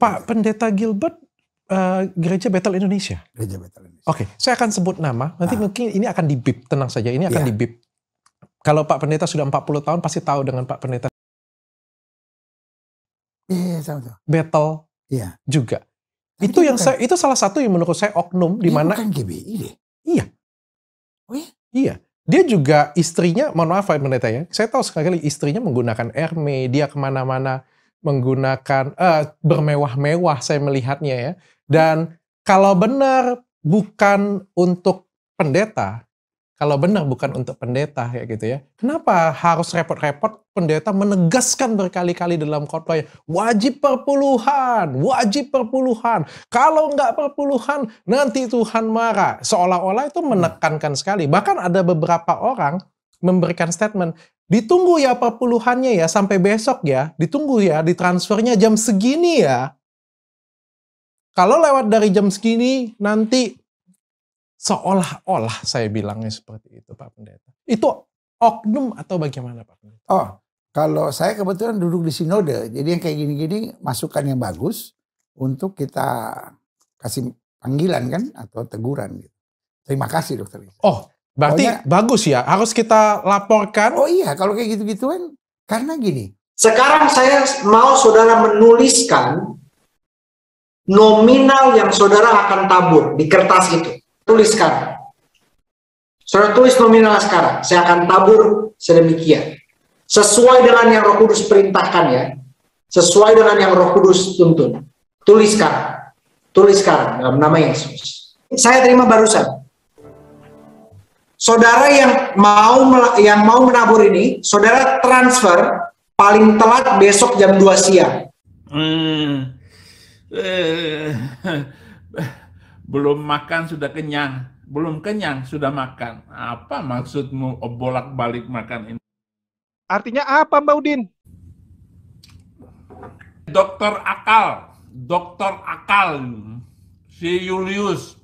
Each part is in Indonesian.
Pak Pendeta Gilbert Uh, gereja Betel Indonesia. Gereja Betel Indonesia. Oke, okay, saya akan sebut nama. Nanti ah. mungkin ini akan dibip, tenang saja. Ini akan yeah. dibip. Kalau Pak Pendeta sudah 40 tahun pasti tahu dengan Pak Pendeta. Iya, yeah, sama-sama. Betel. Iya. Yeah. Juga. Tapi itu yang bukan, saya itu salah satu yang menurut saya oknum di mana bukan GBI deh. Iya. Oh iya? Iya. Dia juga istrinya, mohon maaf Pak Pendeta ya, saya tahu sekali istrinya menggunakan Hermes, dia kemana-mana menggunakan uh, bermewah-mewah saya melihatnya ya. Dan kalau benar bukan untuk pendeta, kalau benar bukan untuk pendeta ya gitu ya. Kenapa harus repot-repot pendeta menegaskan berkali-kali dalam khotbahnya wajib perpuluhan, wajib perpuluhan. Kalau nggak perpuluhan nanti Tuhan marah. Seolah-olah itu menekankan sekali. Bahkan ada beberapa orang memberikan statement Ditunggu ya perpuluhannya ya sampai besok ya. Ditunggu ya ditransfernya jam segini ya. Kalau lewat dari jam segini nanti seolah-olah saya bilangnya seperti itu Pak Pendeta. Itu oknum atau bagaimana Pak Pendeta? Oh, kalau saya kebetulan duduk di sinode. Jadi yang kayak gini-gini masukan yang bagus untuk kita kasih panggilan kan atau teguran gitu. Terima kasih dokter. Oh, Berarti Pokoknya, oh, bagus ya, harus kita laporkan. Oh iya, kalau kayak gitu gitu kan karena gini. Sekarang saya mau saudara menuliskan nominal yang saudara akan tabur di kertas itu. Tuliskan. Saudara tulis nominal sekarang. Saya akan tabur sedemikian. Sesuai dengan yang roh kudus perintahkan ya. Sesuai dengan yang roh kudus tuntun. Tuliskan. Tuliskan dalam nama Yesus. Saya terima barusan saudara yang mau yang mau menabur ini, saudara transfer paling telat besok jam 2 siang. Hmm. Eh, belum makan sudah kenyang, belum kenyang sudah makan. Apa maksudmu bolak-balik makan ini? Artinya apa, Mbak Udin? Dokter akal, dokter akal, si Julius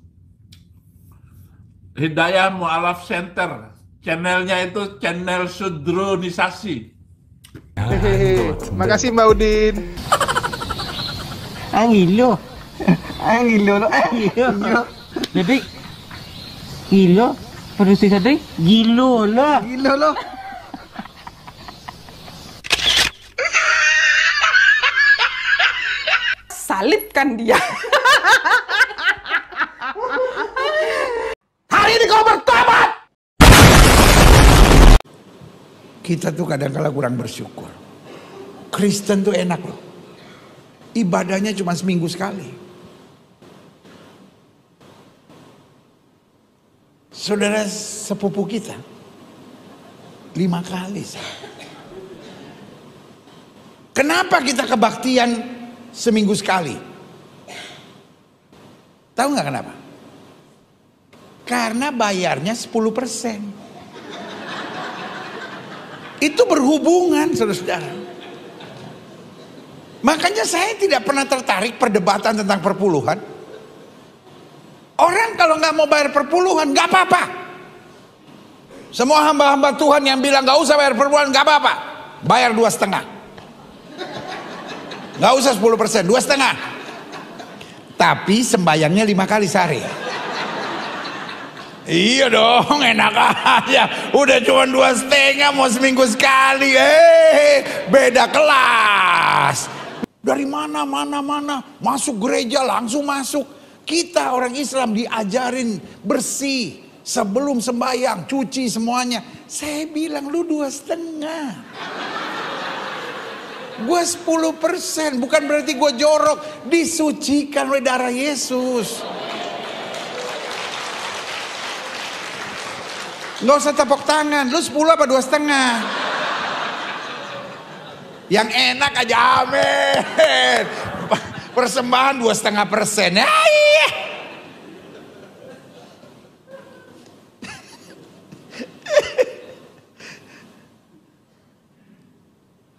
Hidayah Mu'alaf Center. Channelnya itu channel sudronisasi. Ya, gitu Terima kasih Mbak Udin. Angilo. Angilo. lo. Jadi, Ilo, produksi tadi, gilo lah. Gilo lo. Salibkan dia. kita tuh kadang-kala kurang bersyukur. Kristen tuh enak loh. Ibadahnya cuma seminggu sekali. Saudara sepupu kita lima kali. Kenapa kita kebaktian seminggu sekali? Tahu nggak kenapa? Karena bayarnya 10 persen. Itu berhubungan saudara-saudara. Makanya saya tidak pernah tertarik perdebatan tentang perpuluhan. Orang kalau nggak mau bayar perpuluhan nggak apa-apa. Semua hamba-hamba Tuhan yang bilang nggak usah bayar perpuluhan nggak apa-apa. Bayar dua setengah. Nggak usah 10 persen, dua setengah. Tapi sembayangnya lima kali sehari. Iya dong, enak aja. Udah cuma dua setengah mau seminggu sekali. Eh, beda kelas. Dari mana, mana, mana. Masuk gereja langsung masuk. Kita orang Islam diajarin bersih. Sebelum sembahyang, cuci semuanya. Saya bilang lu dua setengah. Gue sepuluh persen, bukan berarti gue jorok. Disucikan oleh darah Yesus. Nggak usah tepuk tangan. Lu 10 apa dua setengah? Yang enak aja amin. Persembahan dua setengah persen. Ya, iya.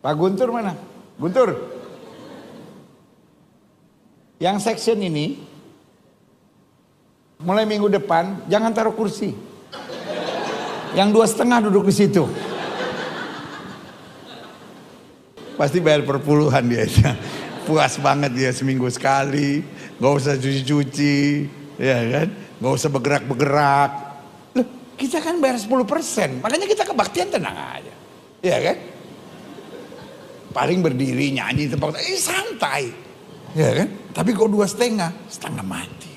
Pak Guntur mana? Guntur. Yang section ini mulai minggu depan jangan taruh kursi. Yang dua setengah duduk di situ. Pasti bayar perpuluhan dia. Puas banget dia seminggu sekali. Gak usah cuci-cuci. Ya kan? Gak usah bergerak-bergerak. kita kan bayar 10%. Makanya kita kebaktian tenang aja. Ya kan? Paling berdiri nyanyi tempat. Eh santai. Ya kan? Tapi kok dua setengah. Setengah mati.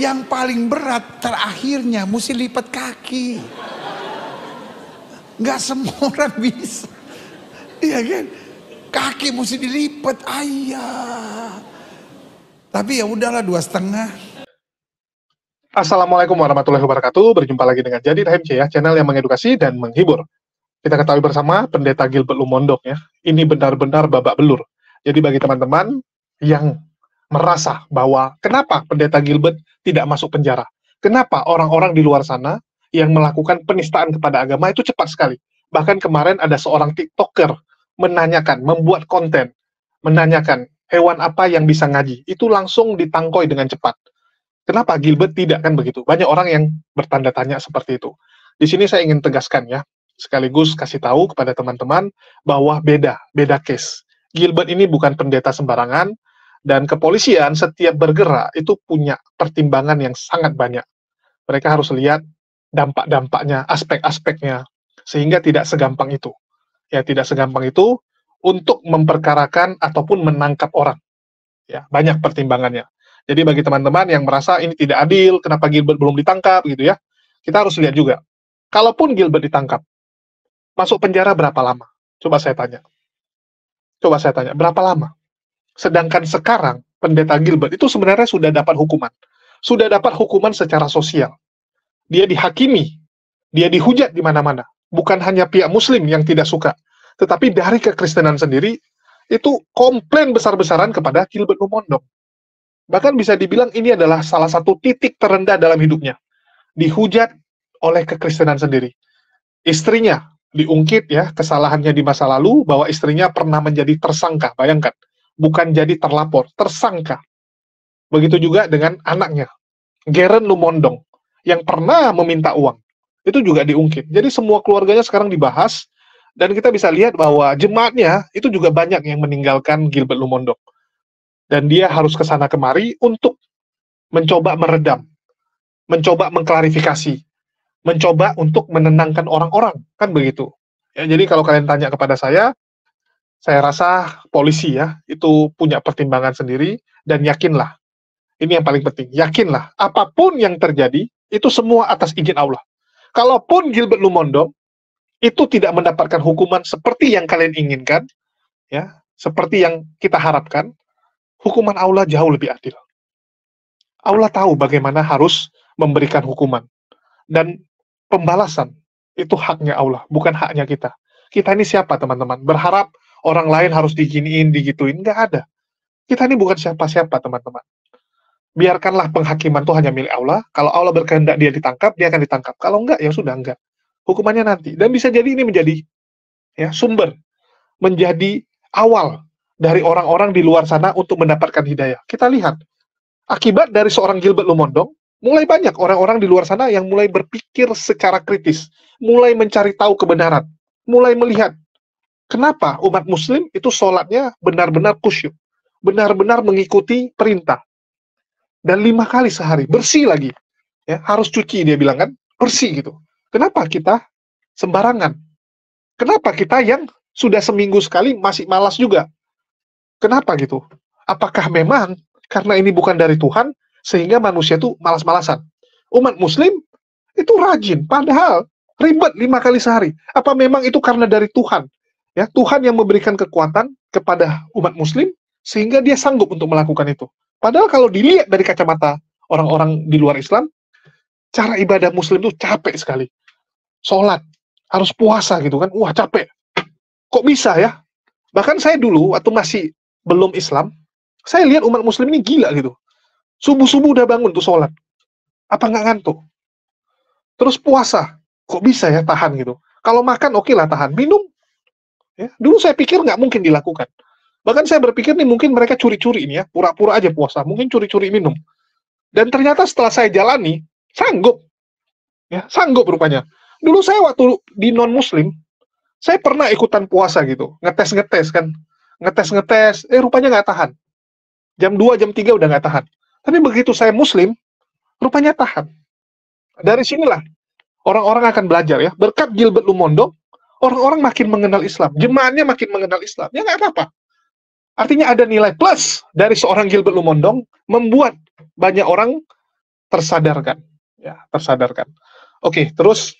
Yang paling berat terakhirnya mesti lipat kaki. Gak semua orang bisa. Iya kan? Kaki mesti dilipat. Ayah. Tapi ya udahlah dua setengah. Assalamualaikum warahmatullahi wabarakatuh. Berjumpa lagi dengan Jadi HMC ya, channel yang mengedukasi dan menghibur. Kita ketahui bersama Pendeta Gilbert Lumondok ya. Ini benar-benar babak belur. Jadi bagi teman-teman yang merasa bahwa kenapa pendeta Gilbert tidak masuk penjara? Kenapa orang-orang di luar sana yang melakukan penistaan kepada agama itu cepat sekali? Bahkan kemarin ada seorang TikToker menanyakan, membuat konten, menanyakan hewan apa yang bisa ngaji. Itu langsung ditangkoi dengan cepat. Kenapa Gilbert tidak kan begitu? Banyak orang yang bertanda tanya seperti itu. Di sini saya ingin tegaskan ya, sekaligus kasih tahu kepada teman-teman bahwa beda, beda case. Gilbert ini bukan pendeta sembarangan, dan kepolisian setiap bergerak itu punya pertimbangan yang sangat banyak. Mereka harus lihat dampak-dampaknya, aspek-aspeknya, sehingga tidak segampang itu. Ya, tidak segampang itu untuk memperkarakan ataupun menangkap orang. Ya, banyak pertimbangannya. Jadi bagi teman-teman yang merasa ini tidak adil, kenapa Gilbert belum ditangkap gitu ya, kita harus lihat juga. Kalaupun Gilbert ditangkap, masuk penjara berapa lama? Coba saya tanya. Coba saya tanya, berapa lama? Sedangkan sekarang pendeta Gilbert itu sebenarnya sudah dapat hukuman. Sudah dapat hukuman secara sosial. Dia dihakimi, dia dihujat di mana-mana. Bukan hanya pihak muslim yang tidak suka, tetapi dari kekristenan sendiri itu komplain besar-besaran kepada Gilbert Lumondong. Bahkan bisa dibilang ini adalah salah satu titik terendah dalam hidupnya. Dihujat oleh kekristenan sendiri. Istrinya diungkit ya kesalahannya di masa lalu bahwa istrinya pernah menjadi tersangka, bayangkan bukan jadi terlapor, tersangka. Begitu juga dengan anaknya, Geren Lumondong, yang pernah meminta uang. Itu juga diungkit. Jadi semua keluarganya sekarang dibahas, dan kita bisa lihat bahwa jemaatnya itu juga banyak yang meninggalkan Gilbert Lumondong. Dan dia harus ke sana kemari untuk mencoba meredam, mencoba mengklarifikasi, mencoba untuk menenangkan orang-orang, kan begitu. Ya, jadi kalau kalian tanya kepada saya, saya rasa polisi ya itu punya pertimbangan sendiri dan yakinlah ini yang paling penting yakinlah apapun yang terjadi itu semua atas izin Allah kalaupun Gilbert Lumondo itu tidak mendapatkan hukuman seperti yang kalian inginkan ya seperti yang kita harapkan hukuman Allah jauh lebih adil Allah tahu bagaimana harus memberikan hukuman dan pembalasan itu haknya Allah bukan haknya kita kita ini siapa teman-teman berharap orang lain harus diginiin, digituin, nggak ada. Kita ini bukan siapa-siapa, teman-teman. Biarkanlah penghakiman itu hanya milik Allah. Kalau Allah berkehendak dia ditangkap, dia akan ditangkap. Kalau enggak, ya sudah enggak. Hukumannya nanti. Dan bisa jadi ini menjadi ya sumber, menjadi awal dari orang-orang di luar sana untuk mendapatkan hidayah. Kita lihat, akibat dari seorang Gilbert Lumondong, mulai banyak orang-orang di luar sana yang mulai berpikir secara kritis, mulai mencari tahu kebenaran, mulai melihat Kenapa umat muslim itu sholatnya benar-benar kusyuk, benar-benar mengikuti perintah. Dan lima kali sehari, bersih lagi. Ya, harus cuci dia bilang kan, bersih gitu. Kenapa kita sembarangan? Kenapa kita yang sudah seminggu sekali masih malas juga? Kenapa gitu? Apakah memang karena ini bukan dari Tuhan sehingga manusia itu malas-malasan? Umat muslim itu rajin, padahal ribet lima kali sehari. Apa memang itu karena dari Tuhan? Ya, Tuhan yang memberikan kekuatan kepada umat muslim sehingga dia sanggup untuk melakukan itu. Padahal kalau dilihat dari kacamata orang-orang di luar Islam, cara ibadah muslim itu capek sekali. Sholat, harus puasa gitu kan. Wah, capek. Kok bisa ya? Bahkan saya dulu waktu masih belum Islam, saya lihat umat muslim ini gila gitu. Subuh-subuh udah bangun tuh sholat. Apa nggak ngantuk? Terus puasa, kok bisa ya tahan gitu. Kalau makan oke okay lah tahan, minum Ya, dulu saya pikir nggak mungkin dilakukan. Bahkan saya berpikir nih mungkin mereka curi-curi ini ya, pura-pura aja puasa, mungkin curi-curi minum. Dan ternyata setelah saya jalani, sanggup. Ya, sanggup rupanya. Dulu saya waktu di non-muslim, saya pernah ikutan puasa gitu, ngetes-ngetes kan. Ngetes-ngetes, eh rupanya nggak tahan. Jam 2, jam 3 udah nggak tahan. Tapi begitu saya muslim, rupanya tahan. Dari sinilah orang-orang akan belajar ya. Berkat Gilbert Lumondo, orang-orang makin mengenal Islam, jemaahnya makin mengenal Islam. Ya nggak apa-apa. Artinya ada nilai plus dari seorang Gilbert Lumondong membuat banyak orang tersadarkan. Ya, tersadarkan. Oke, terus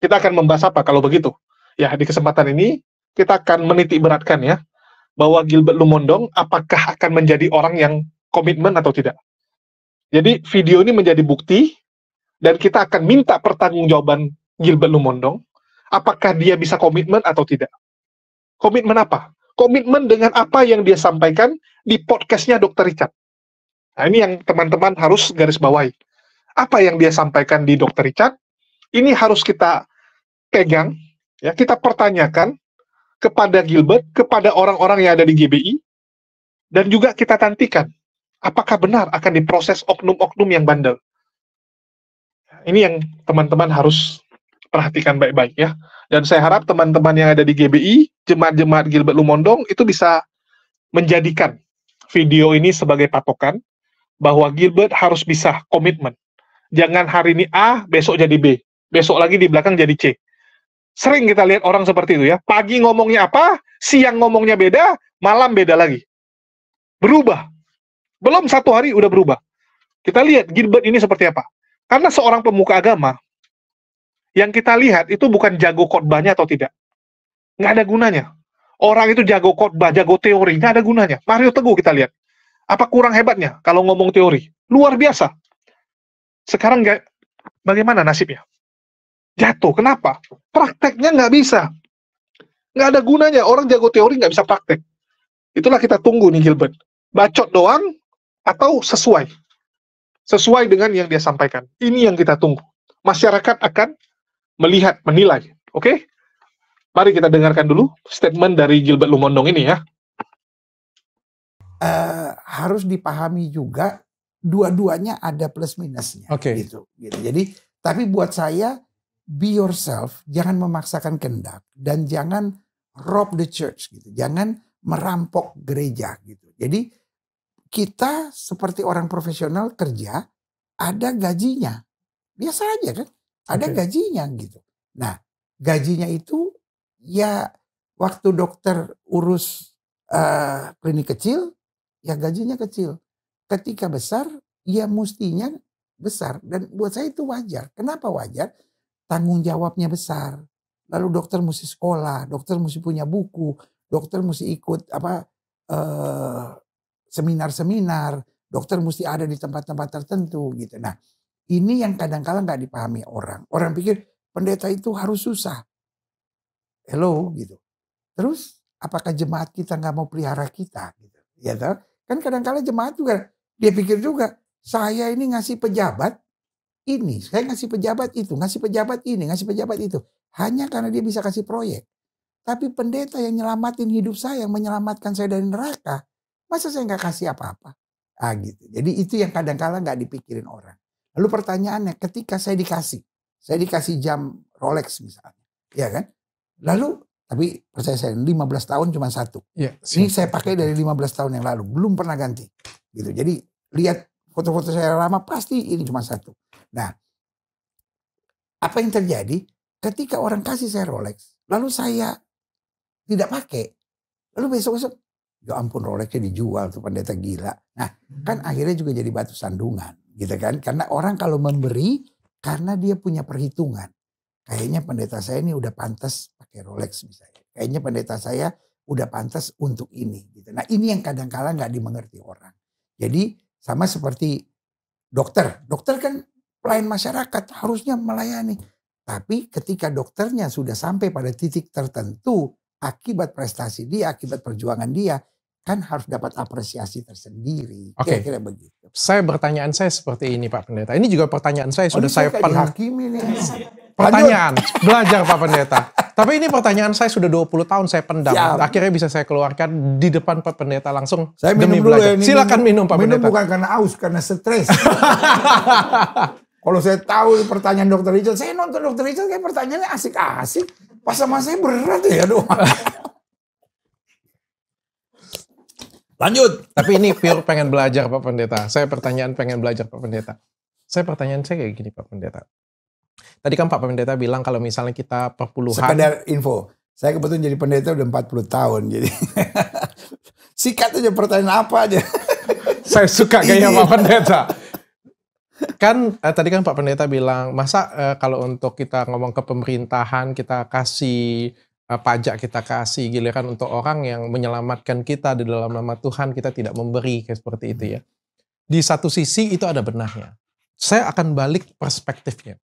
kita akan membahas apa kalau begitu? Ya, di kesempatan ini kita akan menitik beratkan ya bahwa Gilbert Lumondong apakah akan menjadi orang yang komitmen atau tidak. Jadi video ini menjadi bukti dan kita akan minta pertanggungjawaban Gilbert Lumondong apakah dia bisa komitmen atau tidak. Komitmen apa? Komitmen dengan apa yang dia sampaikan di podcastnya Dr. Richard. Nah, ini yang teman-teman harus garis bawahi. Apa yang dia sampaikan di Dr. Richard, ini harus kita pegang, ya kita pertanyakan kepada Gilbert, kepada orang-orang yang ada di GBI, dan juga kita tantikan apakah benar akan diproses oknum-oknum yang bandel. Ini yang teman-teman harus perhatikan baik-baik ya. Dan saya harap teman-teman yang ada di GBI, jemaat-jemaat Gilbert Lumondong itu bisa menjadikan video ini sebagai patokan bahwa Gilbert harus bisa komitmen. Jangan hari ini A, besok jadi B, besok lagi di belakang jadi C. Sering kita lihat orang seperti itu ya. Pagi ngomongnya apa, siang ngomongnya beda, malam beda lagi. Berubah. Belum satu hari udah berubah. Kita lihat Gilbert ini seperti apa. Karena seorang pemuka agama yang kita lihat itu bukan jago kotbahnya atau tidak. Nggak ada gunanya. Orang itu jago kotbah, jago teori, nggak ada gunanya. Mario Teguh kita lihat. Apa kurang hebatnya kalau ngomong teori? Luar biasa. Sekarang nggak, bagaimana nasibnya? Jatuh, kenapa? Prakteknya nggak bisa. Nggak ada gunanya, orang jago teori nggak bisa praktek. Itulah kita tunggu nih Gilbert. Bacot doang atau sesuai? Sesuai dengan yang dia sampaikan. Ini yang kita tunggu. Masyarakat akan melihat, menilai. Oke? Okay? Mari kita dengarkan dulu statement dari Gilbert Lumondong ini ya. Uh, harus dipahami juga dua-duanya ada plus minusnya okay. gitu, gitu. Jadi tapi buat saya be yourself, jangan memaksakan kendak dan jangan rob the church gitu. Jangan merampok gereja gitu. Jadi kita seperti orang profesional kerja ada gajinya. Biasa aja kan ada okay. gajinya gitu. Nah, gajinya itu ya waktu dokter urus uh, klinik kecil, ya gajinya kecil. Ketika besar, ya mestinya besar. Dan buat saya itu wajar. Kenapa wajar? Tanggung jawabnya besar. Lalu dokter mesti sekolah, dokter mesti punya buku, dokter mesti ikut apa eh, seminar-seminar, uh, dokter mesti ada di tempat-tempat tertentu gitu. Nah, ini yang kadang-kala nggak dipahami orang. Orang pikir pendeta itu harus susah. Hello gitu. Terus apakah jemaat kita nggak mau pelihara kita? Gitu. Ya tau? kan kadang-kala jemaat juga dia pikir juga saya ini ngasih pejabat ini, saya ngasih pejabat itu, ngasih pejabat ini, ngasih pejabat itu. Hanya karena dia bisa kasih proyek. Tapi pendeta yang nyelamatin hidup saya, yang menyelamatkan saya dari neraka, masa saya nggak kasih apa-apa? Ah gitu. Jadi itu yang kadang-kala nggak dipikirin orang. Lalu pertanyaannya, ketika saya dikasih, saya dikasih jam Rolex misalnya, ya kan? Lalu tapi percaya saya 15 tahun cuma satu. Ya, Ini saya pakai dari 15 tahun yang lalu, belum pernah ganti. Gitu. Jadi lihat foto-foto saya lama pasti ini cuma satu. Nah, apa yang terjadi ketika orang kasih saya Rolex, lalu saya tidak pakai, lalu besok-besok Ya ampun Rolexnya dijual tuh pendeta gila. Nah kan akhirnya juga jadi batu sandungan gitu kan. Karena orang kalau memberi karena dia punya perhitungan. Kayaknya pendeta saya ini udah pantas pakai Rolex misalnya. Kayaknya pendeta saya udah pantas untuk ini gitu. Nah ini yang kadang-kala gak dimengerti orang. Jadi sama seperti dokter. Dokter kan pelayan masyarakat harusnya melayani. Tapi ketika dokternya sudah sampai pada titik tertentu akibat prestasi dia, akibat perjuangan dia, kan harus dapat apresiasi tersendiri. Oke. Okay. kira begitu. Saya pertanyaan saya seperti ini Pak Pendeta. Ini juga pertanyaan saya sudah oh, saya pernah. Pertanyaan, belajar Pak Pendeta. Tapi ini pertanyaan saya sudah 20 tahun saya pendam. Siap. Akhirnya bisa saya keluarkan di depan Pak Pendeta langsung saya demi minum belajar. Dulu ya, ini Silakan minum, Pak minum Pendeta. Minum bukan karena aus, karena stres. Kalau saya tahu pertanyaan dokter Richard, saya nonton dokter Richard kayak pertanyaannya asik-asik. Pas sama saya berat ya doang. Lanjut. Tapi ini pure pengen belajar Pak Pendeta. Saya pertanyaan pengen belajar Pak Pendeta. Saya pertanyaan saya kayak gini Pak Pendeta. Tadi kan Pak Pendeta bilang kalau misalnya kita perpuluhan. Sekedar info. Saya kebetulan jadi pendeta udah 40 tahun. Jadi sikat aja pertanyaan apa aja. saya suka kayaknya Pak Pendeta kan eh, tadi kan Pak Pendeta bilang masa eh, kalau untuk kita ngomong ke pemerintahan kita kasih Eh, pajak kita kasih, giliran gitu ya untuk orang yang menyelamatkan kita di dalam nama Tuhan kita tidak memberi kayak seperti itu ya. Di satu sisi itu ada benarnya. Saya akan balik perspektifnya.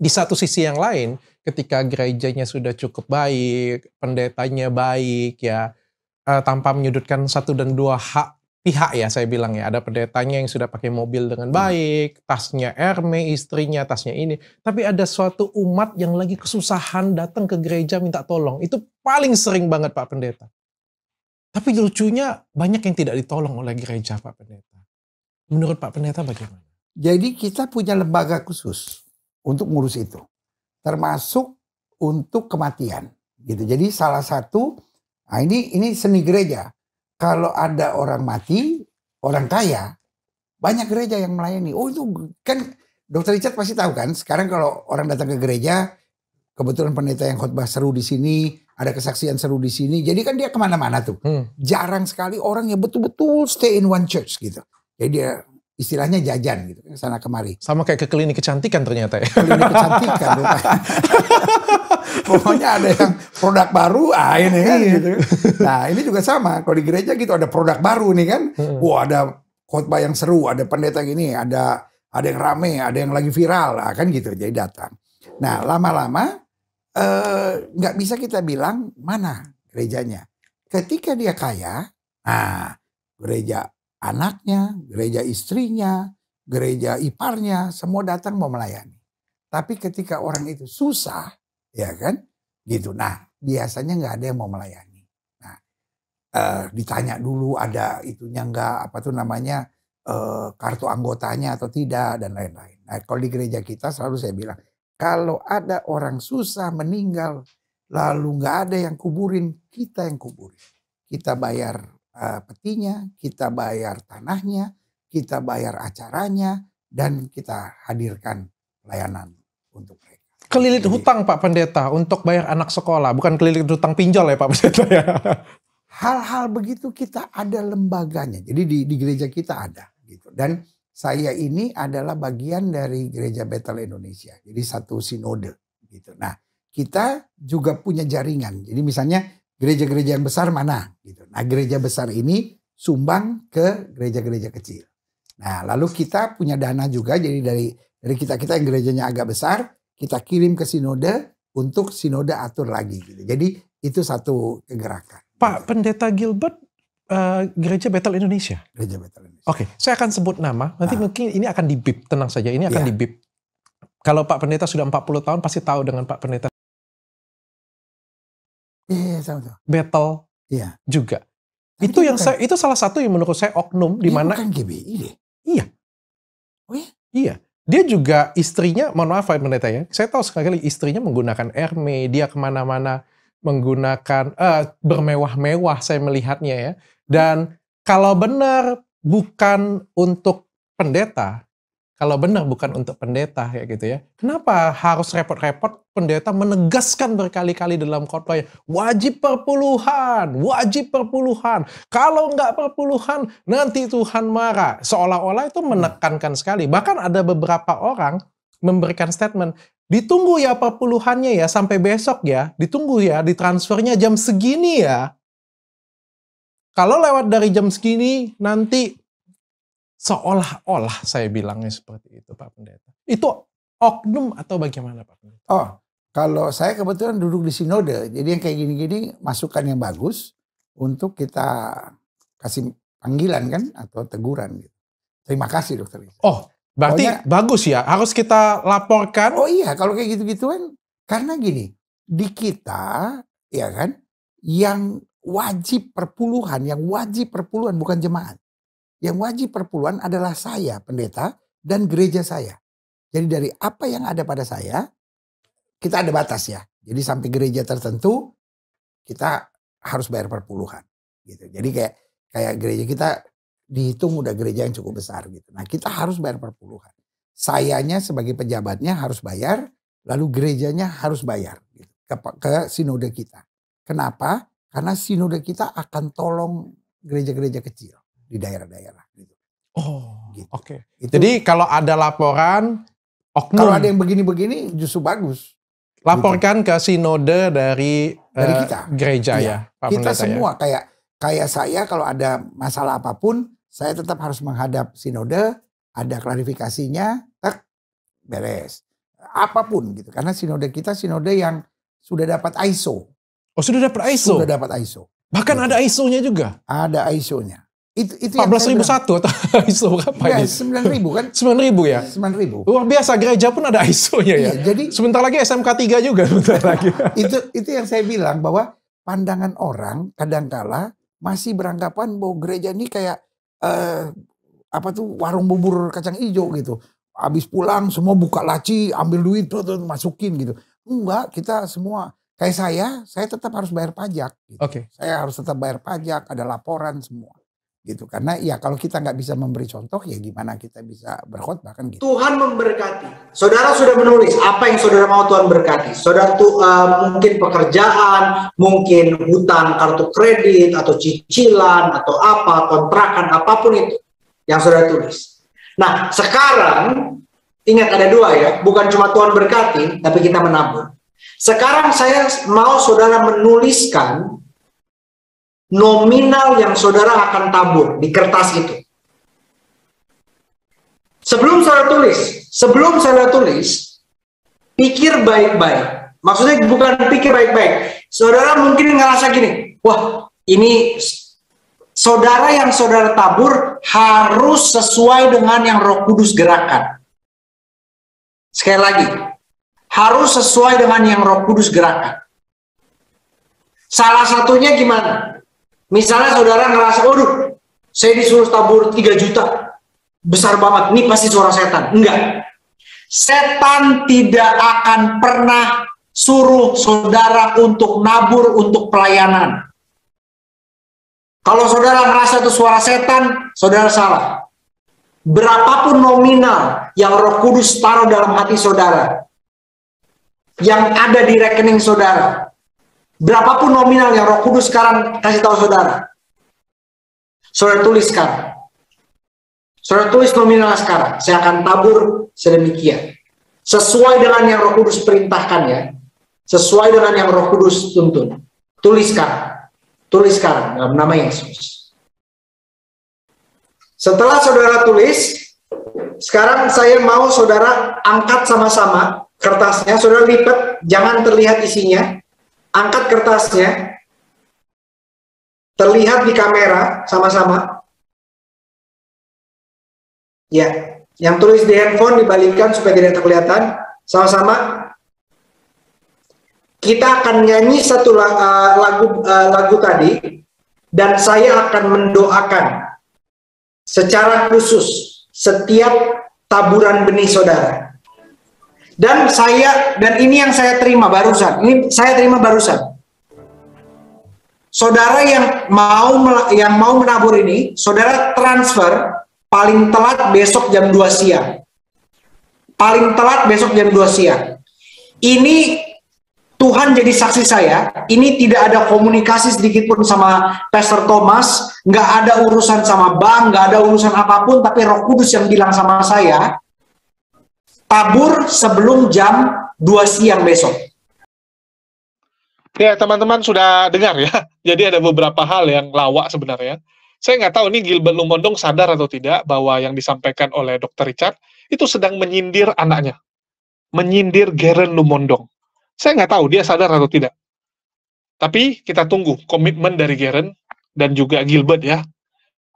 Di satu sisi yang lain, ketika gerejanya sudah cukup baik, pendetanya baik ya, eh, tanpa menyudutkan satu dan dua hak pihak ya saya bilang ya ada pendetanya yang sudah pakai mobil dengan hmm. baik, tasnya Erme, istrinya, tasnya ini. Tapi ada suatu umat yang lagi kesusahan datang ke gereja minta tolong. Itu paling sering banget Pak Pendeta. Tapi lucunya banyak yang tidak ditolong oleh gereja Pak Pendeta. Menurut Pak Pendeta bagaimana? Jadi kita punya lembaga khusus untuk ngurus itu. Termasuk untuk kematian gitu. Jadi salah satu nah ini ini seni gereja kalau ada orang mati, orang kaya, banyak gereja yang melayani. Oh itu kan Dokter Richard pasti tahu kan. Sekarang kalau orang datang ke gereja, kebetulan pendeta yang khotbah seru di sini, ada kesaksian seru di sini. Jadi kan dia kemana-mana tuh. Hmm. Jarang sekali orang yang betul-betul stay in one church gitu. Jadi dia istilahnya jajan gitu sana kemari. Sama kayak ke klinik kecantikan ternyata ya. Klinik kecantikan Pokoknya ada yang produk baru, ah ini kan iya. gitu. Nah ini juga sama, kalau di gereja gitu ada produk baru nih kan. Hmm. Wah ada khotbah yang seru, ada pendeta gini, ada ada yang rame, ada yang lagi viral, ah kan gitu. Jadi datang. Nah lama-lama eh, nggak -lama, eh, bisa kita bilang mana gerejanya. Ketika dia kaya, nah gereja anaknya, gereja istrinya, gereja iparnya, semua datang mau melayani. Tapi ketika orang itu susah, ya kan, gitu. Nah, biasanya nggak ada yang mau melayani. Nah, eh, ditanya dulu ada itunya nggak, apa tuh namanya eh, kartu anggotanya atau tidak dan lain-lain. Nah, kalau di gereja kita selalu saya bilang, kalau ada orang susah meninggal lalu nggak ada yang kuburin, kita yang kuburin kita bayar uh, petinya, kita bayar tanahnya, kita bayar acaranya, dan kita hadirkan layanan untuk mereka. Kelilit Jadi, hutang Pak Pendeta untuk bayar anak sekolah, bukan kelilit hutang pinjol ya Pak Pendeta ya. Hal-hal begitu kita ada lembaganya. Jadi di, di gereja kita ada gitu. Dan saya ini adalah bagian dari gereja Betel Indonesia. Jadi satu sinode gitu. Nah, kita juga punya jaringan. Jadi misalnya gereja-gereja yang besar mana gitu. Nah, gereja besar ini sumbang ke gereja-gereja kecil. Nah, lalu kita punya dana juga jadi dari dari kita-kita yang gerejanya agak besar, kita kirim ke sinode untuk sinode atur lagi gitu. Jadi itu satu kegerakan. Pak Pendeta Gilbert Uh, gereja Betel Indonesia. Gereja Betel Indonesia. Oke, okay. saya akan sebut nama. Nanti ah. mungkin ini akan dibip, tenang saja. Ini akan yeah. dibip. Kalau Pak Pendeta sudah 40 tahun pasti tahu dengan Pak Pendeta Iya, yeah, sama sama. Battle. Iya. Juga. Tapi itu yang bukan. saya itu salah satu yang menurut saya oknum di mana kan GBI deh. Iya. Oh iya. Iya. Dia juga istrinya, mohon maaf Pak Pendeta ya, saya tahu sekali istrinya menggunakan Hermes, dia kemana-mana menggunakan uh, bermewah-mewah saya melihatnya ya. Dan kalau benar bukan untuk pendeta, kalau benar bukan untuk pendeta ya gitu ya. Kenapa harus repot-repot pendeta menegaskan berkali-kali dalam khotbahnya wajib perpuluhan, wajib perpuluhan. Kalau nggak perpuluhan nanti Tuhan marah. Seolah-olah itu hmm. menekankan sekali. Bahkan ada beberapa orang memberikan statement ditunggu ya perpuluhannya ya sampai besok ya, ditunggu ya ditransfernya jam segini ya. Kalau lewat dari jam segini nanti seolah-olah saya bilangnya seperti itu Pak Pendeta. Itu oknum atau bagaimana Pak Pendeta? Oh, kalau saya kebetulan duduk di sinode, jadi yang kayak gini-gini masukan yang bagus untuk kita kasih panggilan kan atau teguran gitu. Terima kasih dokter. Oh, berarti Pokoknya, bagus ya, harus kita laporkan. Oh iya, kalau kayak gitu gitu kan karena gini, di kita ya kan yang wajib perpuluhan, yang wajib perpuluhan bukan jemaat. Yang wajib perpuluhan adalah saya pendeta dan gereja saya. Jadi dari apa yang ada pada saya, kita ada batas ya. Jadi sampai gereja tertentu, kita harus bayar perpuluhan. Gitu. Jadi kayak kayak gereja kita dihitung udah gereja yang cukup besar gitu. Nah kita harus bayar perpuluhan. Sayanya sebagai pejabatnya harus bayar, lalu gerejanya harus bayar gitu, ke, ke sinode kita. Kenapa? Karena sinode kita akan tolong gereja-gereja kecil di daerah-daerah gitu. Oh, gitu. oke. Okay. Itu, Jadi kalau ada laporan oknum Kalau ada yang begini-begini justru bagus. Laporkan gitu. ke sinode dari, eh, dari kita. Uh, gereja iya. ya. Pak kita ya. semua ya. kayak kayak saya kalau ada masalah apapun saya tetap harus menghadap sinode, ada klarifikasinya, tek, beres. Apapun gitu. Karena sinode kita sinode yang sudah dapat ISO. Oh, sudah dapat ISO. Sudah dapat ISO. Bahkan gitu. ada ISO-nya juga. Ada ISO-nya. Itu, itu 14 ribu satu atau ISO berapa ya, ini? 9 ribu kan? 9 ribu ya? 9 ribu. Luar biasa, gereja pun ada ISO-nya ya. ya jadi, sebentar lagi SMK 3 juga sebentar lagi. itu, itu yang saya bilang bahwa pandangan orang kadangkala masih beranggapan bahwa gereja ini kayak eh, apa tuh warung bubur kacang hijau gitu. Habis pulang semua buka laci, ambil duit, tuh, tuh, masukin gitu. Enggak, kita semua kayak saya, saya tetap harus bayar pajak. Gitu. Oke. Okay. Saya harus tetap bayar pajak, ada laporan semua gitu karena ya kalau kita nggak bisa memberi contoh ya gimana kita bisa berkhotbah kan gitu. Tuhan memberkati saudara sudah menulis apa yang saudara mau Tuhan berkati saudara tuh eh, uh, mungkin pekerjaan mungkin hutang kartu kredit atau cicilan atau apa kontrakan apapun itu yang saudara tulis nah sekarang ingat ada dua ya bukan cuma Tuhan berkati tapi kita menabur sekarang saya mau saudara menuliskan nominal yang saudara akan tabur di kertas itu. Sebelum saudara tulis, sebelum saudara tulis, pikir baik-baik. Maksudnya bukan pikir baik-baik. Saudara mungkin ngerasa gini, wah ini saudara yang saudara tabur harus sesuai dengan yang roh kudus gerakan. Sekali lagi, harus sesuai dengan yang roh kudus gerakan. Salah satunya gimana? Misalnya saudara ngerasa, aduh, saya disuruh tabur 3 juta, besar banget, ini pasti suara setan. Enggak. Setan tidak akan pernah suruh saudara untuk nabur untuk pelayanan. Kalau saudara ngerasa itu suara setan, saudara salah. Berapapun nominal yang roh kudus taruh dalam hati saudara, yang ada di rekening saudara, Berapapun nominalnya Roh Kudus sekarang kasih tahu saudara. Saudara tulis sekarang. Saudara tulis nominal sekarang. Saya akan tabur sedemikian. Sesuai dengan yang Roh Kudus perintahkan ya. Sesuai dengan yang Roh Kudus tuntun. Tulis sekarang. Tulis dalam nama Yesus. Setelah saudara tulis, sekarang saya mau saudara angkat sama-sama kertasnya, saudara lipat, jangan terlihat isinya angkat kertasnya, terlihat di kamera sama-sama. Ya, yang tulis di handphone dibalikkan supaya tidak terlihatan. sama-sama. Kita akan nyanyi satu eh, lagu eh, lagu tadi dan saya akan mendoakan secara khusus setiap taburan benih saudara. Dan saya dan ini yang saya terima barusan. Ini saya terima barusan. Saudara yang mau yang mau menabur ini, saudara transfer paling telat besok jam 2 siang. Paling telat besok jam 2 siang. Ini Tuhan jadi saksi saya, ini tidak ada komunikasi sedikit pun sama Pastor Thomas, nggak ada urusan sama bank, nggak ada urusan apapun, tapi Roh Kudus yang bilang sama saya, tabur sebelum jam 2 siang besok. Ya, teman-teman sudah dengar ya. Jadi ada beberapa hal yang lawak sebenarnya. Saya nggak tahu ini Gilbert Lumondong sadar atau tidak bahwa yang disampaikan oleh Dr. Richard itu sedang menyindir anaknya. Menyindir Garen Lumondong. Saya nggak tahu dia sadar atau tidak. Tapi kita tunggu komitmen dari Garen dan juga Gilbert ya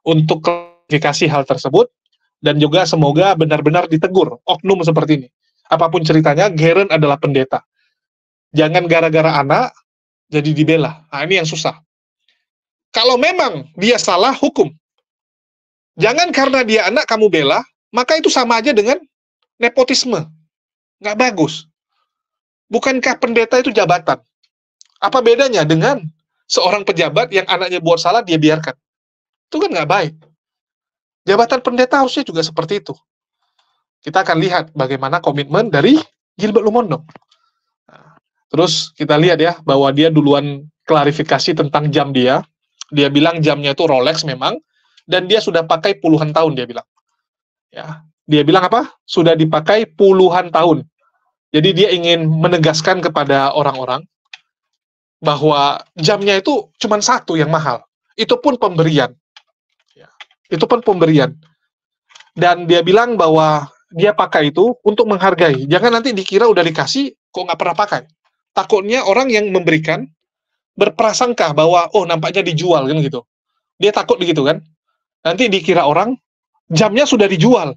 untuk klarifikasi hal tersebut dan juga semoga benar-benar ditegur oknum seperti ini. Apapun ceritanya, Geren adalah pendeta. Jangan gara-gara anak jadi dibela. Nah, ini yang susah. Kalau memang dia salah, hukum. Jangan karena dia anak kamu bela, maka itu sama aja dengan nepotisme. Nggak bagus. Bukankah pendeta itu jabatan? Apa bedanya dengan seorang pejabat yang anaknya buat salah, dia biarkan? Itu kan nggak baik Jabatan pendeta harusnya juga seperti itu. Kita akan lihat bagaimana komitmen dari Gilbert Lumondo. Nah, terus kita lihat ya bahwa dia duluan klarifikasi tentang jam dia. Dia bilang jamnya itu Rolex memang dan dia sudah pakai puluhan tahun dia bilang. Ya, dia bilang apa? Sudah dipakai puluhan tahun. Jadi dia ingin menegaskan kepada orang-orang bahwa jamnya itu cuma satu yang mahal. Itu pun pemberian itu pun pemberian dan dia bilang bahwa dia pakai itu untuk menghargai jangan nanti dikira udah dikasih kok nggak pernah pakai takutnya orang yang memberikan berprasangka bahwa oh nampaknya dijual kan gitu dia takut gitu kan nanti dikira orang jamnya sudah dijual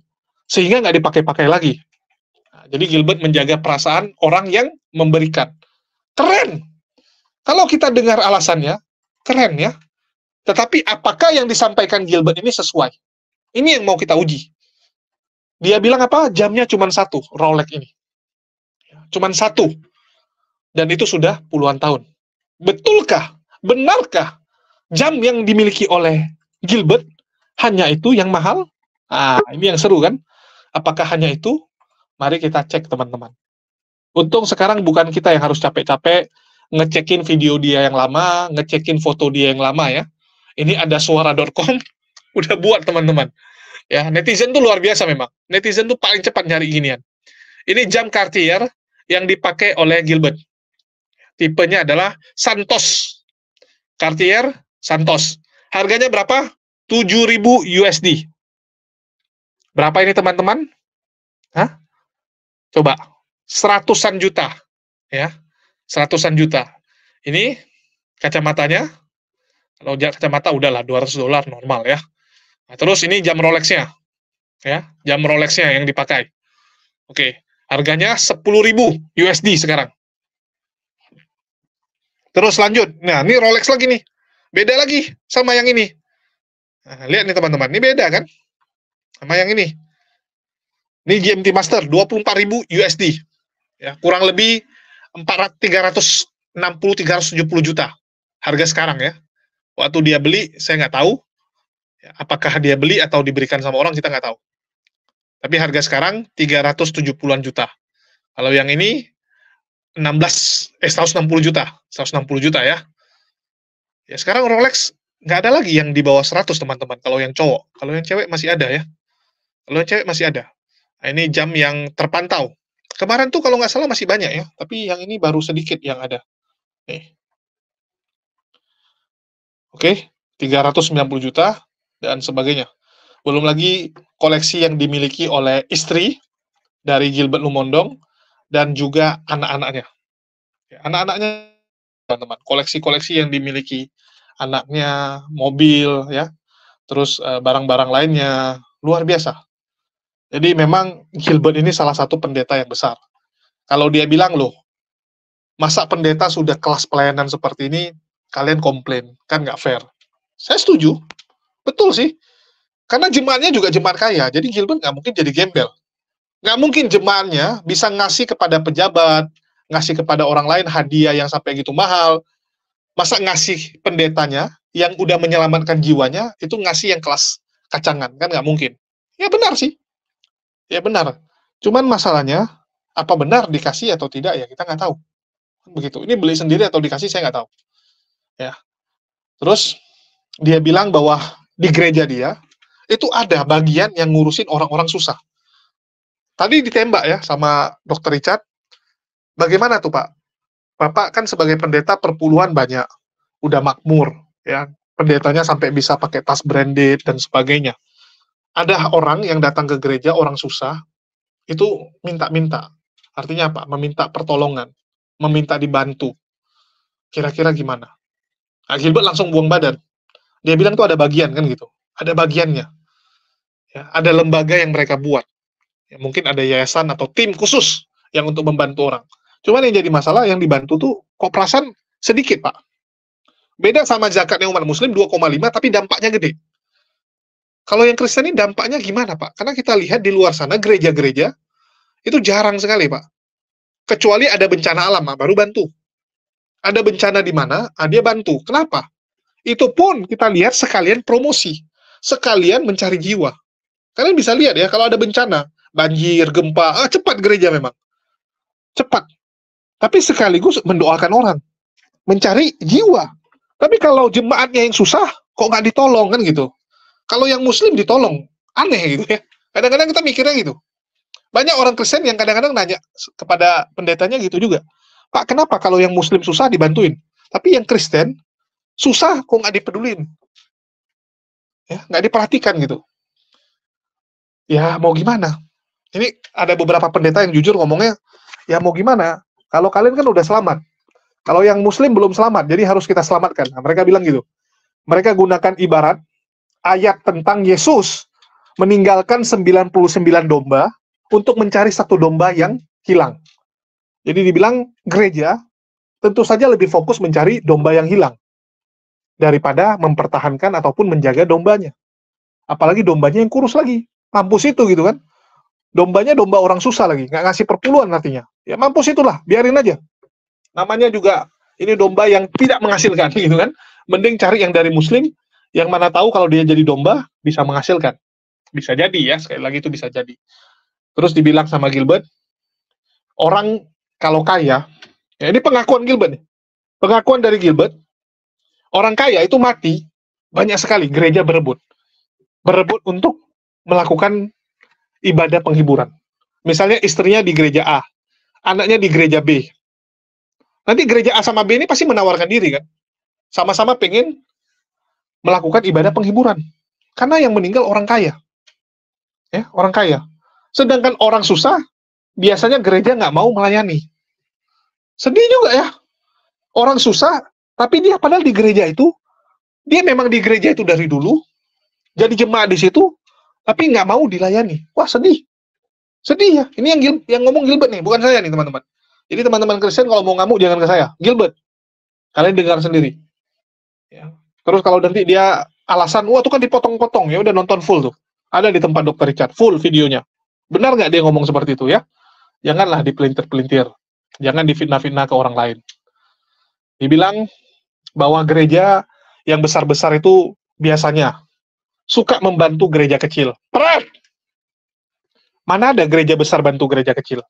sehingga nggak dipakai-pakai lagi nah, jadi Gilbert menjaga perasaan orang yang memberikan keren kalau kita dengar alasannya keren ya tetapi apakah yang disampaikan Gilbert ini sesuai? Ini yang mau kita uji. Dia bilang apa? Jamnya cuma satu, Rolex ini. Cuma satu. Dan itu sudah puluhan tahun. Betulkah? Benarkah jam yang dimiliki oleh Gilbert hanya itu yang mahal? Ah, ini yang seru kan? Apakah hanya itu? Mari kita cek teman-teman. Untung sekarang bukan kita yang harus capek-capek ngecekin video dia yang lama, ngecekin foto dia yang lama ya. Ini ada suara.com udah buat teman-teman. Ya, netizen tuh luar biasa memang. Netizen tuh paling cepat nyari ginian. Ini jam Cartier yang dipakai oleh Gilbert. Tipenya adalah Santos. Cartier Santos. Harganya berapa? 7000 USD. Berapa ini teman-teman? Hah? Coba seratusan juta ya. Seratusan juta. Ini kacamatanya kalau kacamata udahlah 200 dolar normal ya. Nah, terus ini jam Rolexnya, ya jam Rolexnya yang dipakai. Oke, harganya 10.000 USD sekarang. Terus lanjut, nah ini Rolex lagi nih, beda lagi sama yang ini. Nah, lihat nih teman-teman, ini beda kan sama yang ini. Ini GMT Master 24.000 USD. Ya, kurang lebih 400 360 370 juta harga sekarang ya waktu dia beli saya nggak tahu ya, apakah dia beli atau diberikan sama orang kita nggak tahu tapi harga sekarang 370-an juta kalau yang ini 16 eh 160 juta 160 juta ya ya sekarang Rolex nggak ada lagi yang di bawah 100 teman-teman kalau yang cowok kalau yang cewek masih ada ya kalau yang cewek masih ada nah, ini jam yang terpantau kemarin tuh kalau nggak salah masih banyak ya tapi yang ini baru sedikit yang ada nih eh, Oke, okay? 390 juta dan sebagainya. Belum lagi koleksi yang dimiliki oleh istri dari Gilbert Lumondong dan juga anak-anaknya. Ya, anak-anaknya teman-teman, koleksi-koleksi yang dimiliki anaknya, mobil ya, terus eh, barang-barang lainnya luar biasa. Jadi memang Gilbert ini salah satu pendeta yang besar. Kalau dia bilang loh, masa pendeta sudah kelas pelayanan seperti ini kalian komplain kan nggak fair saya setuju betul sih karena jemaatnya juga jemaat kaya jadi Gilbert nggak mungkin jadi gembel nggak mungkin jemaatnya bisa ngasih kepada pejabat ngasih kepada orang lain hadiah yang sampai gitu mahal masa ngasih pendetanya yang udah menyelamatkan jiwanya itu ngasih yang kelas kacangan kan nggak mungkin ya benar sih ya benar cuman masalahnya apa benar dikasih atau tidak ya kita nggak tahu begitu ini beli sendiri atau dikasih saya nggak tahu ya terus dia bilang bahwa di gereja dia itu ada bagian yang ngurusin orang-orang susah tadi ditembak ya sama dokter Richard bagaimana tuh pak bapak kan sebagai pendeta perpuluhan banyak udah makmur ya pendetanya sampai bisa pakai tas branded dan sebagainya ada orang yang datang ke gereja orang susah itu minta-minta artinya apa meminta pertolongan meminta dibantu kira-kira gimana Gilbert langsung buang badan. Dia bilang tuh ada bagian kan gitu, ada bagiannya, ya, ada lembaga yang mereka buat. Ya, mungkin ada yayasan atau tim khusus yang untuk membantu orang. Cuman yang jadi masalah yang dibantu tuh koprasan sedikit pak. Beda sama zakatnya umat muslim 2,5 tapi dampaknya gede. Kalau yang Kristen ini dampaknya gimana Pak? Karena kita lihat di luar sana gereja-gereja itu jarang sekali Pak. Kecuali ada bencana alam, baru bantu ada bencana di mana, ah, dia bantu. Kenapa? Itu pun kita lihat sekalian promosi, sekalian mencari jiwa. Kalian bisa lihat ya, kalau ada bencana, banjir, gempa, ah, cepat gereja memang. Cepat. Tapi sekaligus mendoakan orang. Mencari jiwa. Tapi kalau jemaatnya yang susah, kok nggak ditolong kan gitu. Kalau yang muslim ditolong, aneh gitu ya. Kadang-kadang kita mikirnya gitu. Banyak orang Kristen yang kadang-kadang nanya kepada pendetanya gitu juga Pak, kenapa kalau yang Muslim susah dibantuin, tapi yang Kristen susah kok nggak dipedulin, ya nggak diperhatikan gitu. Ya mau gimana? Ini ada beberapa pendeta yang jujur ngomongnya, ya mau gimana? Kalau kalian kan udah selamat, kalau yang Muslim belum selamat, jadi harus kita selamatkan. Nah, mereka bilang gitu. Mereka gunakan ibarat ayat tentang Yesus meninggalkan 99 domba untuk mencari satu domba yang hilang. Jadi dibilang gereja tentu saja lebih fokus mencari domba yang hilang daripada mempertahankan ataupun menjaga dombanya. Apalagi dombanya yang kurus lagi. Mampus itu gitu kan. Dombanya domba orang susah lagi, nggak ngasih perpuluhan artinya. Ya mampus itulah, biarin aja. Namanya juga ini domba yang tidak menghasilkan gitu kan. Mending cari yang dari muslim yang mana tahu kalau dia jadi domba bisa menghasilkan. Bisa jadi ya, sekali lagi itu bisa jadi. Terus dibilang sama Gilbert, orang kalau kaya, ya ini pengakuan Gilbert, pengakuan dari Gilbert, orang kaya itu mati banyak sekali gereja berebut, berebut untuk melakukan ibadah penghiburan. Misalnya istrinya di gereja A, anaknya di gereja B. Nanti gereja A sama B ini pasti menawarkan diri kan, sama-sama pengen melakukan ibadah penghiburan karena yang meninggal orang kaya ya orang kaya sedangkan orang susah biasanya gereja nggak mau melayani. Sedih juga ya. Orang susah, tapi dia padahal di gereja itu, dia memang di gereja itu dari dulu, jadi jemaat di situ, tapi nggak mau dilayani. Wah sedih. Sedih ya. Ini yang yang ngomong Gilbert nih, bukan saya nih teman-teman. Jadi teman-teman Kristen kalau mau ngamuk jangan ke saya. Gilbert, kalian dengar sendiri. Ya. Terus kalau nanti dia alasan, wah itu kan dipotong-potong ya udah nonton full tuh. Ada di tempat dokter Richard, full videonya. Benar nggak dia ngomong seperti itu ya? janganlah dipelintir-pelintir, jangan difitnah-fitnah ke orang lain. Dibilang bahwa gereja yang besar-besar itu biasanya suka membantu gereja kecil. Pernah? Mana ada gereja besar bantu gereja kecil?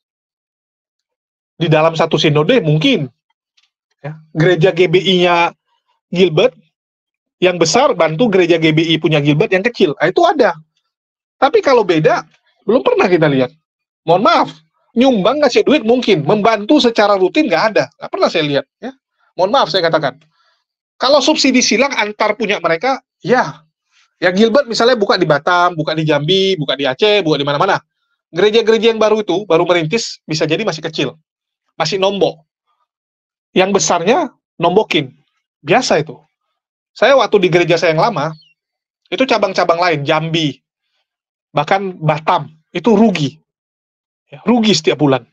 Di dalam satu sinode mungkin. Ya, gereja GBI-nya Gilbert yang besar bantu gereja GBI punya Gilbert yang kecil. Nah, itu ada. Tapi kalau beda, belum pernah kita lihat. Mohon maaf, nyumbang ngasih duit mungkin, membantu secara rutin nggak ada, nggak pernah saya lihat. Ya, mohon maaf saya katakan. Kalau subsidi silang antar punya mereka, ya, ya Gilbert misalnya buka di Batam, buka di Jambi, buka di Aceh, buka di mana-mana. Gereja-gereja yang baru itu baru merintis bisa jadi masih kecil, masih nombok. Yang besarnya nombokin, biasa itu. Saya waktu di gereja saya yang lama, itu cabang-cabang lain, Jambi, bahkan Batam, itu rugi rugi setiap bulan.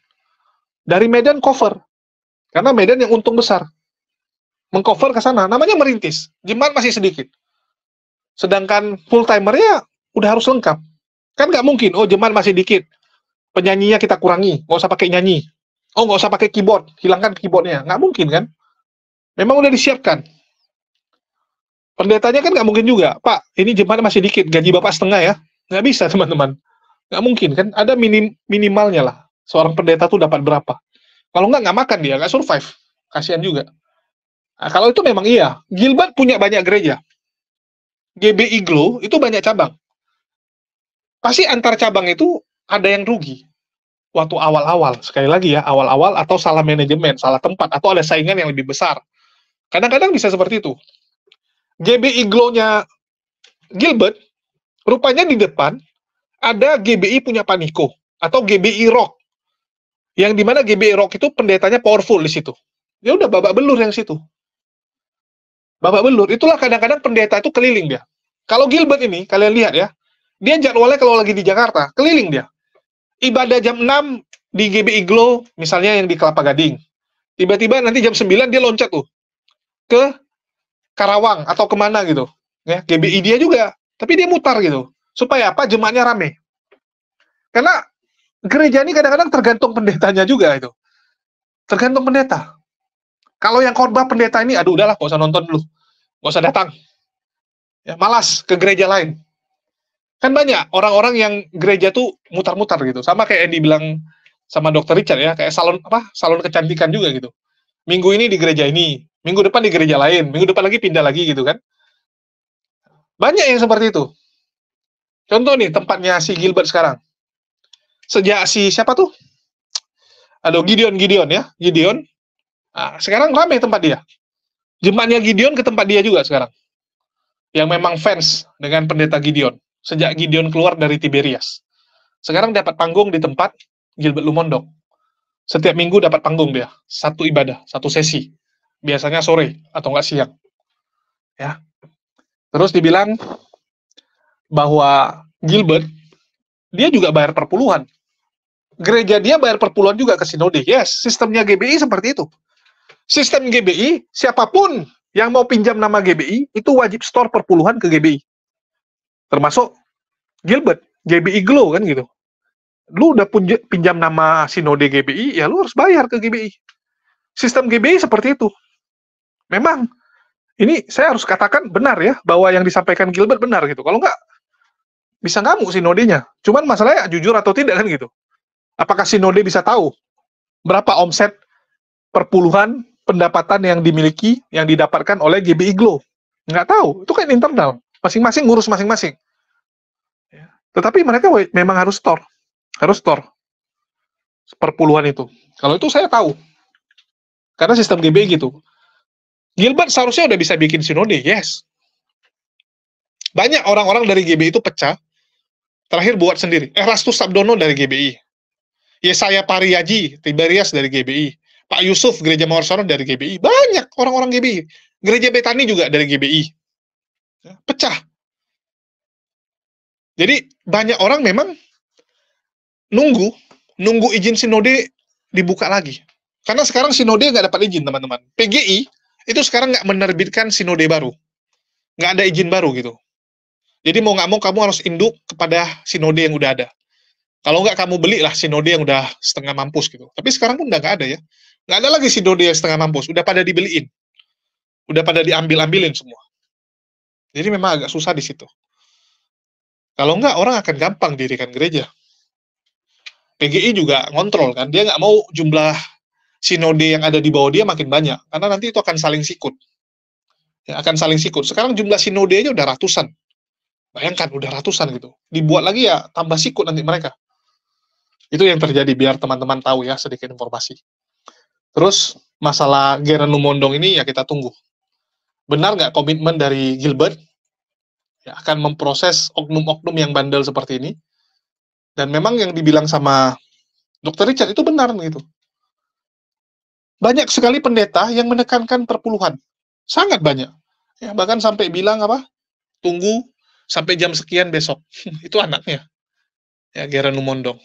Dari Medan cover, karena Medan yang untung besar, mengcover ke sana, namanya merintis, demand masih sedikit. Sedangkan full ya udah harus lengkap, kan nggak mungkin, oh demand masih dikit, penyanyinya kita kurangi, nggak usah pakai nyanyi, oh nggak usah pakai keyboard, hilangkan keyboardnya, nggak mungkin kan? Memang udah disiapkan, pendetanya kan nggak mungkin juga, Pak, ini jemaat masih dikit, gaji Bapak setengah ya. Nggak bisa, teman-teman nggak mungkin kan ada minim minimalnya lah seorang pendeta tuh dapat berapa kalau nggak nggak makan dia nggak survive kasihan juga nah, kalau itu memang iya Gilbert punya banyak gereja GBI Glow itu banyak cabang pasti antar cabang itu ada yang rugi waktu awal-awal sekali lagi ya awal-awal atau salah manajemen salah tempat atau ada saingan yang lebih besar kadang-kadang bisa seperti itu GBI Glow-nya Gilbert rupanya di depan ada GBI punya Paniko atau GBI Rock yang dimana GBI Rock itu pendetanya powerful di situ Ya udah babak belur yang situ babak belur itulah kadang-kadang pendeta itu keliling dia kalau Gilbert ini kalian lihat ya dia jadwalnya kalau lagi di Jakarta keliling dia ibadah jam 6 di GBI Glow misalnya yang di Kelapa Gading tiba-tiba nanti jam 9 dia loncat tuh ke Karawang atau kemana gitu ya GBI dia juga tapi dia mutar gitu Supaya apa? Jemaatnya rame. Karena gereja ini kadang-kadang tergantung pendetanya juga itu. Tergantung pendeta. Kalau yang korban pendeta ini, aduh udahlah, gak usah nonton dulu. Gak usah datang. Ya, malas ke gereja lain. Kan banyak orang-orang yang gereja tuh mutar-mutar gitu. Sama kayak yang dibilang sama dokter Richard ya, kayak salon apa salon kecantikan juga gitu. Minggu ini di gereja ini, minggu depan di gereja lain, minggu depan lagi pindah lagi gitu kan. Banyak yang seperti itu. Contoh nih tempatnya si Gilbert sekarang. Sejak si siapa tuh? aduh Gideon Gideon ya, Gideon. Nah, sekarang ramai tempat dia. Jemaatnya Gideon ke tempat dia juga sekarang. Yang memang fans dengan pendeta Gideon sejak Gideon keluar dari Tiberias. Sekarang dapat panggung di tempat Gilbert Lumondok Setiap minggu dapat panggung dia, satu ibadah, satu sesi. Biasanya sore atau enggak siang. Ya. Terus dibilang bahwa Gilbert dia juga bayar perpuluhan. Gereja dia bayar perpuluhan juga ke sinode. Yes, sistemnya GBI seperti itu. Sistem GBI, siapapun yang mau pinjam nama GBI, itu wajib store perpuluhan ke GBI. Termasuk Gilbert, GBI Glow kan gitu. Lu udah pinjam nama sinode GBI, ya lu harus bayar ke GBI. Sistem GBI seperti itu. Memang, ini saya harus katakan benar ya, bahwa yang disampaikan Gilbert benar gitu. Kalau enggak bisa ngamuk sinodenya. Cuman masalahnya jujur atau tidak kan gitu. Apakah sinode bisa tahu berapa omset perpuluhan pendapatan yang dimiliki, yang didapatkan oleh GBI Glow? Nggak tahu, itu kan internal. Masing-masing ngurus masing-masing. Ya. Tetapi mereka memang harus store. Harus store perpuluhan itu. Kalau itu saya tahu. Karena sistem GBI gitu. Gilbert seharusnya udah bisa bikin sinode, yes. Banyak orang-orang dari GB itu pecah Terakhir buat sendiri. Erastus Sabdono dari GBI. Yesaya Pariyaji, Tiberias dari GBI. Pak Yusuf, Gereja Mawarsono dari GBI. Banyak orang-orang GBI. Gereja Betani juga dari GBI. Ya, pecah. Jadi banyak orang memang nunggu, nunggu izin sinode dibuka lagi. Karena sekarang sinode nggak dapat izin, teman-teman. PGI itu sekarang nggak menerbitkan sinode baru. Nggak ada izin baru gitu. Jadi mau nggak mau kamu harus induk kepada sinode yang udah ada. Kalau nggak kamu belilah sinode yang udah setengah mampus gitu. Tapi sekarang pun udah nggak ada ya. Nggak ada lagi sinode yang setengah mampus. Udah pada dibeliin. Udah pada diambil-ambilin semua. Jadi memang agak susah di situ. Kalau nggak orang akan gampang dirikan gereja. PGI juga ngontrol kan. Dia nggak mau jumlah sinode yang ada di bawah dia makin banyak. Karena nanti itu akan saling sikut. Ya, akan saling sikut. Sekarang jumlah sinode aja udah ratusan Bayangkan udah ratusan gitu. Dibuat lagi ya tambah sikut nanti mereka. Itu yang terjadi biar teman-teman tahu ya sedikit informasi. Terus masalah Gerenu Mondong ini ya kita tunggu. Benar nggak komitmen dari Gilbert ya akan memproses oknum-oknum yang bandel seperti ini? Dan memang yang dibilang sama Dokter Richard itu benar gitu banyak sekali pendeta yang menekankan perpuluhan sangat banyak ya bahkan sampai bilang apa tunggu sampai jam sekian besok. itu anaknya. Ya, Geran Lumondong.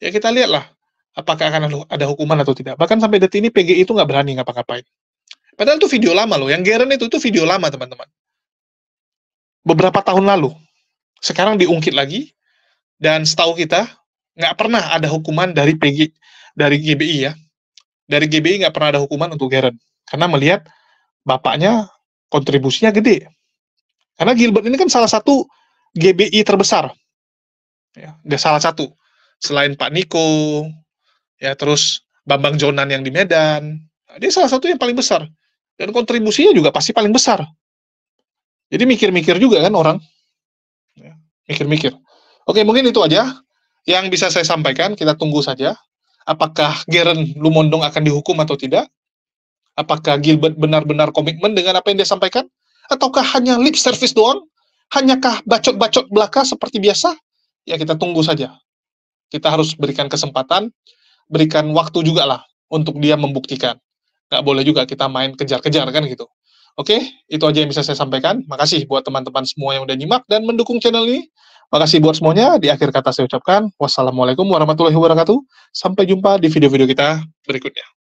Ya kita lihatlah apakah akan ada hukuman atau tidak. Bahkan sampai detik ini PGI itu nggak berani ngapa-ngapain. Padahal itu video lama loh. Yang Geran itu itu video lama teman-teman. Beberapa tahun lalu. Sekarang diungkit lagi. Dan setahu kita nggak pernah ada hukuman dari PGI dari GBI ya. Dari GBI nggak pernah ada hukuman untuk Geran. Karena melihat bapaknya kontribusinya gede karena Gilbert ini kan salah satu GBI terbesar. Ya, dia salah satu. Selain Pak Niko, ya terus Bambang Jonan yang di Medan, dia salah satu yang paling besar. Dan kontribusinya juga pasti paling besar. Jadi mikir-mikir juga kan orang. Ya, mikir-mikir. Oke, mungkin itu aja yang bisa saya sampaikan. Kita tunggu saja. Apakah Geren Lumondong akan dihukum atau tidak? Apakah Gilbert benar-benar komitmen dengan apa yang dia sampaikan? ataukah hanya lip service doang? Hanyakah bacot-bacot belaka seperti biasa? Ya kita tunggu saja. Kita harus berikan kesempatan, berikan waktu juga lah untuk dia membuktikan. Gak boleh juga kita main kejar-kejar kan gitu. Oke, itu aja yang bisa saya sampaikan. Makasih buat teman-teman semua yang udah nyimak dan mendukung channel ini. Makasih buat semuanya. Di akhir kata saya ucapkan, wassalamualaikum warahmatullahi wabarakatuh. Sampai jumpa di video-video kita berikutnya.